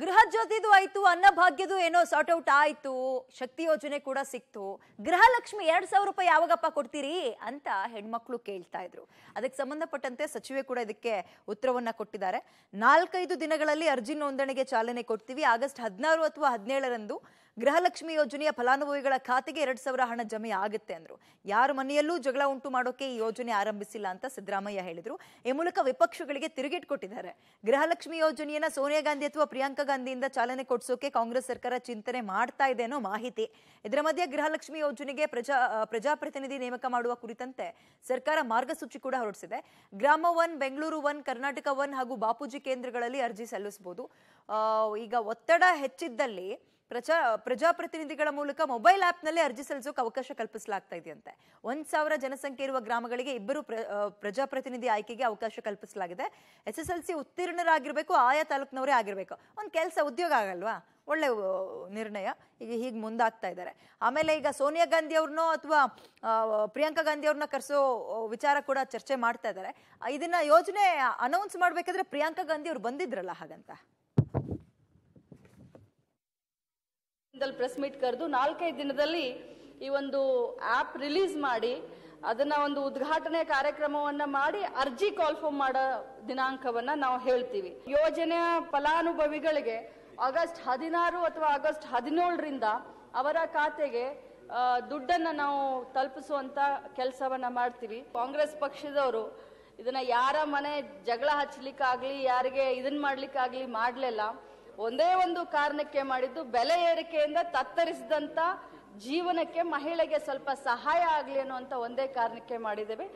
ಗೃಹ ಜ್ಯೋತಿದು ಆಯ್ತು ಅನ್ನಭಾಗ್ಯದು ಏನೋ ಸಾರ್ಟ್ ಔಟ್ ಆಯ್ತು ಶಕ್ತಿ ಯೋಜನೆ ಕೂಡ ಸಿಕ್ತು ಗೃಹಲಕ್ಷ್ಮಿ ಎರಡ್ ಸಾವಿರ ರೂಪಾಯಿ ಯಾವಾಗಪ್ಪ ಕೊಡ್ತೀರಿ ಅಂತ ಹೆಣ್ಮಕ್ಳು ಕೇಳ್ತಾ ಇದ್ರು ಅದಕ್ಕೆ ಸಂಬಂಧಪಟ್ಟಂತೆ ಸಚಿವೆ ಕೂಡ ಇದಕ್ಕೆ ಉತ್ತರವನ್ನ ಕೊಟ್ಟಿದ್ದಾರೆ ನಾಲ್ಕೈದು ದಿನಗಳಲ್ಲಿ ಅರ್ಜಿ ನೋಂದಣಿಗೆ ಚಾಲನೆ ಕೊಡ್ತೀವಿ ಆಗಸ್ಟ್ ಹದಿನಾರು ಅಥವಾ ಹದಿನೇಳರಂದು ಗೃಹಲಕ್ಷ್ಮಿ ಯೋಜನೆಯ ಫಲಾನುಭವಿಗಳ ಖಾತೆಗೆ ಎರಡ್ ಸಾವಿರ ಹಣ ಜಮೆ ಆಗುತ್ತೆ ಅಂದ್ರು ಯಾರು ಮನೆಯಲ್ಲೂ ಜಗಳ ಉಂಟು ಮಾಡೋಕೆ ಈ ಯೋಜನೆ ಆರಂಭಿಸಿಲ್ಲ ಅಂತ ಸಿದ್ದರಾಮಯ್ಯ ಹೇಳಿದ್ರು ಈ ಮೂಲಕ ವಿಪಕ್ಷಗಳಿಗೆ ತಿರುಗೇಟ್ ಕೊಟ್ಟಿದ್ದಾರೆ ಗೃಹಲಕ್ಷ್ಮಿ ಯೋಜನೆಯನ್ನ ಸೋನಿಯಾ ಗಾಂಧಿ ಅಥವಾ ಪ್ರಿಯಾಂಕಾ ಗಾಂಧಿಯಿಂದ ಚಾಲನೆ ಕೊಡಿಸೋಕೆ ಕಾಂಗ್ರೆಸ್ ಸರ್ಕಾರ ಚಿಂತನೆ ಮಾಡ್ತಾ ಇದೆ ಅನ್ನೋ ಮಾಹಿತಿ ಇದರ ಮಧ್ಯೆ ಗೃಹಲಕ್ಷ್ಮಿ ಯೋಜನೆಗೆ ಪ್ರಜಾ ಪ್ರಜಾಪ್ರತಿನಿಧಿ ನೇಮಕ ಮಾಡುವ ಕುರಿತಂತೆ ಸರ್ಕಾರ ಮಾರ್ಗಸೂಚಿ ಕೂಡ ಹೊರಡಿಸಿದೆ Grama one Bengaluru one Karnataka one ಹಾಗೂ ಬಾಪೂಜಿ ಕೇಂದ್ರಗಳಲ್ಲಿ ಅರ್ಜಿ ಸಲ್ಲಿಸಬಹುದು ಈಗ ಒತ್ತಡ ಹೆಚ್ಚಿದ್ದಲ್ಲಿ ಪ್ರಜಾ ಪ್ರಜಾಪ್ರತಿನಿಧಿಗಳ ಮೂಲಕ ಮೊಬೈಲ್ ಆ್ಯಪ್ನಲ್ಲೇ ಅರ್ಜಿ ಸಲ್ಲಿಸೋಕೆ ಅವಕಾಶ ಕಲ್ಪಿಸಲಾಗ್ತಾ ಇದೆಯಂತೆ ಒಂದು ಸಾವಿರ ಜನಸಂಖ್ಯೆ ಇರುವ ಗ್ರಾಮಗಳಿಗೆ ಇಬ್ಬರು ಪ್ರಜಾಪ್ರತಿನಿಧಿ ಆಯ್ಕೆಗೆ ಅವಕಾಶ ಕಲ್ಪಿಸಲಾಗಿದೆ ಎಸ್ ಎಸ್ ಎಲ್ ಸಿ ಉತ್ತೀರ್ಣರಾಗಿರಬೇಕು ಆಯಾ ತಾಲೂಕಿನವರೇ ಆಗಿರಬೇಕು ಒಂದು ಕೆಲಸ ಉದ್ಯೋಗ ಆಗಲ್ವಾ ಒಳ್ಳೆ ನಿರ್ಣಯ ಈಗ ಹೀಗೆ ಮುಂದಾಗ್ತಾ ಇದ್ದಾರೆ ಆಮೇಲೆ ಈಗ ಸೋನಿಯಾ ಗಾಂಧಿ ಅವ್ರನ್ನೋ ಅಥವಾ ಪ್ರಿಯಾಂಕಾ ಗಾಂಧಿ ಅವ್ರನ್ನ ಕರೆಸೋ ವಿಚಾರ ಕೂಡ ಚರ್ಚೆ ಮಾಡ್ತಾ ಇದ್ದಾರೆ ಇದನ್ನ ಯೋಜನೆ ಅನೌನ್ಸ್ ಮಾಡಬೇಕಾದ್ರೆ ಪ್ರಿಯಾಂಕಾ ಗಾಂಧಿ ಅವ್ರು ಬಂದಿದ್ರಲ್ಲ ಹಾಗಂತ ಪ್ರೆಸ್ ಮೀಟ್ ಕರೆದು ನಾಲ್ಕೈದು ದಿನದಲ್ಲಿ ಈ ಒಂದು ಆ್ಯಪ್ ರಿಲೀಸ್ ಮಾಡಿ ಅದನ್ನ ಒಂದು ಉದ್ಘಾಟನೆ ಕಾರ್ಯಕ್ರಮವನ್ನ ಮಾಡಿ ಅರ್ಜಿ ಕಾಲ್ಫಾರ್ಮ್ ಮಾಡೋ ದಿನಾಂಕವನ್ನ ನಾವು ಹೇಳ್ತೀವಿ ಯೋಜನೆಯ ಫಲಾನುಭವಿಗಳಿಗೆ ಆಗಸ್ಟ್ ಹದಿನಾರು ಅಥವಾ ಆಗಸ್ಟ್ ಹದಿನೇಳರಿಂದ ಅವರ ಖಾತೆಗೆ ದುಡ್ಡನ್ನು ನಾವು ತಲುಪಿಸುವಂತ ಕೆಲಸವನ್ನ ಮಾಡ್ತೀವಿ ಕಾಂಗ್ರೆಸ್ ಪಕ್ಷದವರು ಇದನ್ನ ಯಾರ ಮನೆ ಜಗಳ ಹಚ್ಚಲಿಕ್ಕಾಗ್ಲಿ ಯಾರಿಗೆ ಇದನ್ನ ಮಾಡ್ಲಿಕ್ಕಾಗ್ಲಿ ಮಾಡಲಿಲ್ಲ ಒಂದೇ ಒಂದು ಕಾರಣಕ್ಕೆ ಮಾಡಿದ್ದು ಬೆಲೆ ಏರಿಕೆಯಿಂದ ತತ್ತರಿಸಿದಂತ ಜೀವನಕ್ಕೆ ಮಹಿಳೆಗೆ ಸ್ವಲ್ಪ ಸಹಾಯ ಆಗಲಿ ಅನ್ನುವಂಥ ಒಂದೇ ಕಾರಣಕ್ಕೆ ಮಾಡಿದ್ದೇವೆ